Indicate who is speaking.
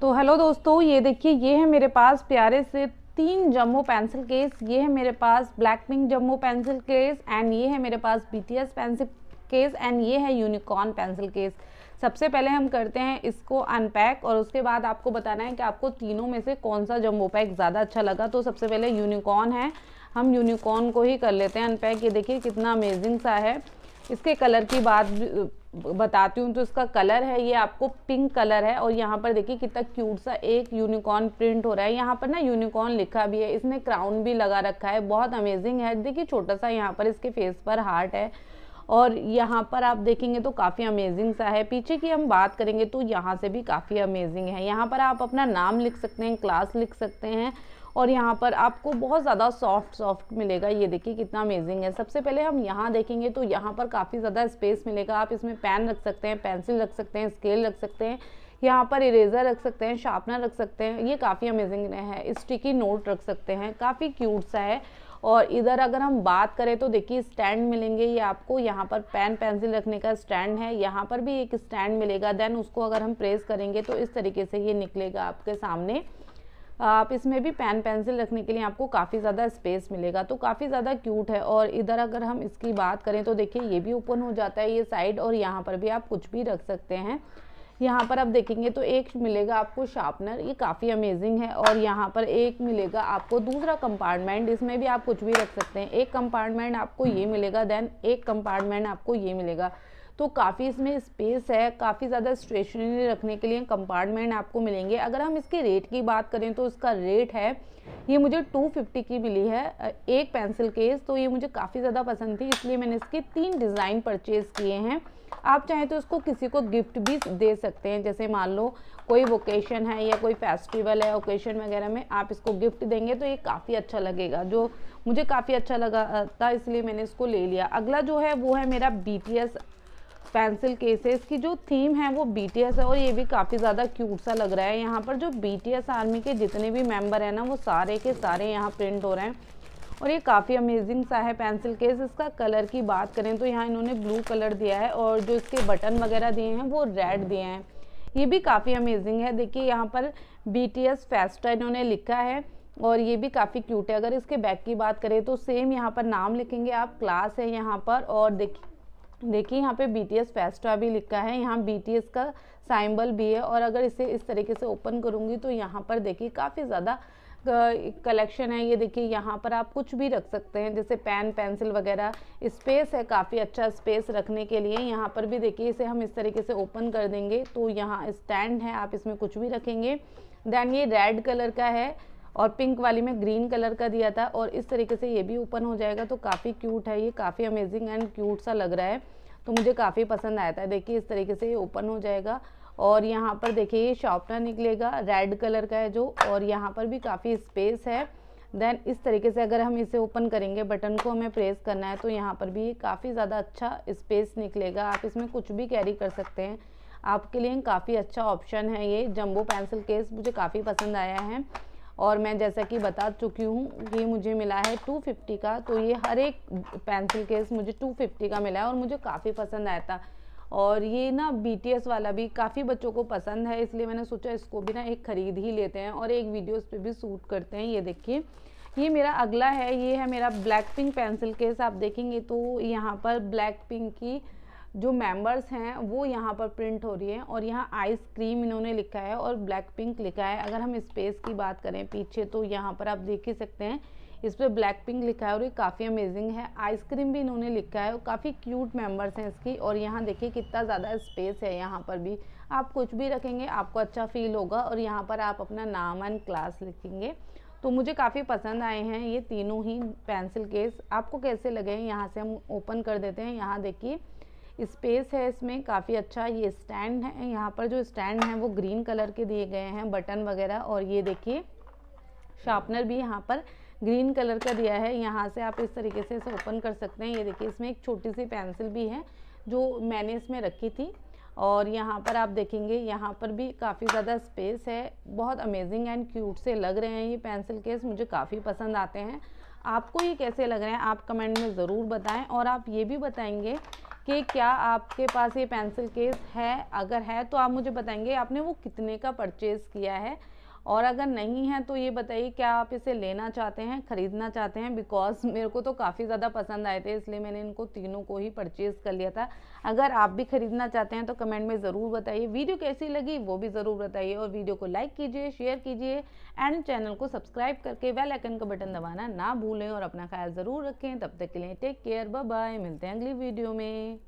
Speaker 1: तो हेलो दोस्तों ये देखिए ये है मेरे पास प्यारे से तीन जम्मू पेंसिल केस ये है मेरे पास black pink jumbo pencil case and ये है मेरे पास बीटीएस पेंसिल केस एंड ये है यूनिकॉर्न पेंसिल केस सबसे पहले हम करते हैं इसको अनपैक और उसके बाद आपको बताना है कि आपको तीनों में से कौन सा जम्बो पैक ज़्यादा अच्छा लगा तो सबसे पहले यूनिकॉर्न है हम यूनिकॉर्न को ही कर लेते हैं अनपैक ये देखिए कितना अमेजिंग सा है इसके कलर की बात बताती हूँ तो इसका कलर है ये आपको पिंक कलर है और यहाँ पर देखिए कितना क्यूट सा एक यूनिकॉर्न प्रिंट हो रहा है यहाँ पर ना यूनिकॉर्न लिखा भी है इसने क्राउन भी लगा रखा है बहुत अमेजिंग है देखिए छोटा सा यहाँ पर इसके फेस पर हार्ट है और यहाँ पर आप देखेंगे तो काफ़ी अमेजिंग सा है पीछे की हम बात करेंगे तो यहाँ से भी काफ़ी अमेजिंग है यहाँ पर आप अपना नाम लिख सकते हैं क्लास लिख सकते हैं और यहाँ पर आपको बहुत ज़्यादा सॉफ्ट सॉफ्ट मिलेगा ये देखिए कितना अमेजिंग है सबसे पहले हम यहाँ देखेंगे तो यहाँ पर काफ़ी ज़्यादा स्पेस मिलेगा आप इसमें पेन रख सकते हैं पेंसिल रख सकते हैं स्केल रख सकते हैं यहाँ पर इरेजर रख सकते हैं शार्पनर रख सकते हैं ये काफ़ी अमेजिंग है स्टिकी नोट रख सकते हैं काफ़ी क्यूट सा है और इधर अगर हम बात करें तो देखिए स्टैंड मिलेंगे ये आपको यहाँ पर पेन पेंसिल रखने का स्टैंड है यहाँ पर भी एक स्टैंड मिलेगा देन उसको अगर हम प्रेस करेंगे तो इस तरीके से ये निकलेगा आपके सामने आप इसमें भी पेन पेंसिल रखने के लिए आपको काफ़ी ज़्यादा स्पेस मिलेगा तो काफ़ी ज़्यादा क्यूट है और इधर अगर हम इसकी बात करें तो देखिए ये भी ओपन हो जाता है ये साइड और यहाँ पर भी आप कुछ भी रख सकते हैं यहाँ पर आप देखेंगे तो एक मिलेगा आपको शार्पनर ये काफ़ी अमेजिंग है और यहाँ पर एक मिलेगा आपको दूसरा कंपार्टमेंट इसमें भी आप कुछ भी रख सकते हैं एक कंपार्टमेंट आपको ये मिलेगा देन एक कंपार्टमेंट आपको ये मिलेगा तो काफ़ी इसमें स्पेस है काफ़ी ज़्यादा स्टेशनरी रखने के लिए कंपार्टमेंट आपको मिलेंगे अगर हम इसके रेट की बात करें तो इसका रेट है ये मुझे 250 की मिली है एक पेंसिल केस तो ये मुझे काफ़ी ज़्यादा पसंद थी इसलिए मैंने इसके तीन डिज़ाइन परचेज़ किए हैं आप चाहें तो इसको किसी को गिफ्ट भी दे सकते हैं जैसे मान लो कोई वोकेशन है या कोई फेस्टिवल है ओकेशन वगैरह में आप इसको गिफ्ट देंगे तो ये काफ़ी अच्छा लगेगा जो मुझे काफ़ी अच्छा लगा था इसलिए मैंने इसको ले लिया अगला जो है वो है मेरा बी पेंसिल केसेस की जो थीम है वो बीटीएस है और ये भी काफ़ी ज़्यादा क्यूट सा लग रहा है यहाँ पर जो बीटीएस आर्मी के जितने भी मेंबर हैं ना वो सारे के सारे यहाँ प्रिंट हो रहे हैं और ये काफ़ी अमेजिंग सा है पेंसिल केस इसका कलर की बात करें तो यहाँ इन्होंने ब्लू कलर दिया है और जो इसके बटन वगैरह दिए हैं वो रेड दिए हैं ये भी काफ़ी अमेजिंग है देखिए यहाँ पर बी टी एस फेस्टा इन्होंने लिखा है और ये भी काफ़ी क्यूट है अगर इसके बैक की बात करें तो सेम यहाँ पर नाम लिखेंगे आप क्लास है यहाँ पर और देखिए देखिए यहाँ पे बी टी एस फेस्टा भी लिखा है यहाँ बी टी एस का साइम्बल भी है और अगर इसे इस तरीके से ओपन करूँगी तो यहाँ पर देखिए काफ़ी ज़्यादा कलेक्शन है ये देखिए यहाँ पर आप कुछ भी रख सकते हैं जैसे पेन पेंसिल वगैरह स्पेस है काफ़ी अच्छा स्पेस रखने के लिए यहाँ पर भी देखिए इसे हम इस तरीके से ओपन कर देंगे तो यहाँ स्टैंड है आप इसमें कुछ भी रखेंगे देन ये रेड कलर का है और पिंक वाली में ग्रीन कलर का दिया था और इस तरीके से ये भी ओपन हो जाएगा तो काफ़ी क्यूट है ये काफ़ी अमेजिंग एंड क्यूट सा लग रहा है तो मुझे काफ़ी पसंद आया था देखिए इस तरीके से ये ओपन हो जाएगा और यहाँ पर देखिए ये शॉपनर निकलेगा रेड कलर का है जो और यहाँ पर भी काफ़ी स्पेस है देन इस तरीके से अगर हम इसे ओपन करेंगे बटन को हमें प्रेस करना है तो यहाँ पर भी काफ़ी ज़्यादा अच्छा स्पेस निकलेगा आप इसमें कुछ भी कैरी कर सकते हैं आपके लिए काफ़ी अच्छा ऑप्शन है ये जम्बो पेंसिल केस मुझे काफ़ी पसंद आया है और मैं जैसा कि बता चुकी हूँ कि मुझे मिला है 250 का तो ये हर एक पेंसिल केस मुझे 250 का मिला है और मुझे काफ़ी पसंद आया था और ये ना बी वाला भी काफ़ी बच्चों को पसंद है इसलिए मैंने सोचा इसको भी ना एक ख़रीद ही लेते हैं और एक इस पे भी सूट करते हैं ये देखिए ये मेरा अगला है ये है मेरा ब्लैक पिंक पेंसिल केस आप देखेंगे तो यहाँ पर ब्लैक पिंक की जो मेंबर्स हैं वो यहाँ पर प्रिंट हो रही है और यहाँ आइसक्रीम इन्होंने लिखा है और ब्लैक पिंक लिखा है अगर हम स्पेस की बात करें पीछे तो यहाँ पर आप देख ही सकते हैं इस पर ब्लैक पिंक लिखा है और ये काफ़ी अमेजिंग है आइसक्रीम भी इन्होंने लिखा है और काफ़ी क्यूट मेंबर्स हैं इसकी और यहाँ देखिए कितना ज़्यादा स्पेस है यहाँ पर भी आप कुछ भी रखेंगे आपको अच्छा फील होगा और यहाँ पर आप अपना नाम एंड क्लास लिखेंगे तो मुझे काफ़ी पसंद आए हैं ये तीनों ही पेंसिल केस आपको कैसे लगे हैं यहाँ से हम ओपन कर देते हैं यहाँ देखिए स्पेस है इसमें काफ़ी अच्छा ये स्टैंड है यहाँ पर जो स्टैंड है वो ग्रीन कलर के दिए गए हैं बटन वगैरह और ये देखिए शार्पनर भी यहाँ पर ग्रीन कलर का दिया है यहाँ से आप इस तरीके से इसे ओपन कर सकते हैं ये देखिए इसमें एक छोटी सी पेंसिल भी है जो मैंने इसमें रखी थी और यहाँ पर आप देखेंगे यहाँ पर भी काफ़ी ज़्यादा स्पेस है बहुत अमेजिंग एंड क्यूट से लग रहे हैं ये पेंसिल केस मुझे काफ़ी पसंद आते हैं आपको ये कैसे लग रहे हैं आप कमेंट में ज़रूर बताएं और आप ये भी बताएंगे कि क्या आपके पास ये पेंसिल केस है अगर है तो आप मुझे बताएंगे आपने वो कितने का परचेज़ किया है और अगर नहीं है तो ये बताइए क्या आप इसे लेना चाहते हैं ख़रीदना चाहते हैं बिकॉज मेरे को तो काफ़ी ज़्यादा पसंद आए थे इसलिए मैंने इनको तीनों को ही परचेज़ कर लिया था अगर आप भी ख़रीदना चाहते हैं तो कमेंट में ज़रूर बताइए वीडियो कैसी लगी वो भी ज़रूर बताइए और वीडियो को लाइक कीजिए शेयर कीजिए एंड चैनल को सब्सक्राइब करके वेल आइकन का बटन दबाना ना भूलें और अपना ख्याल ज़रूर रखें तब तक के लिए टेक केयर बाय मिलते हैं अगली वीडियो में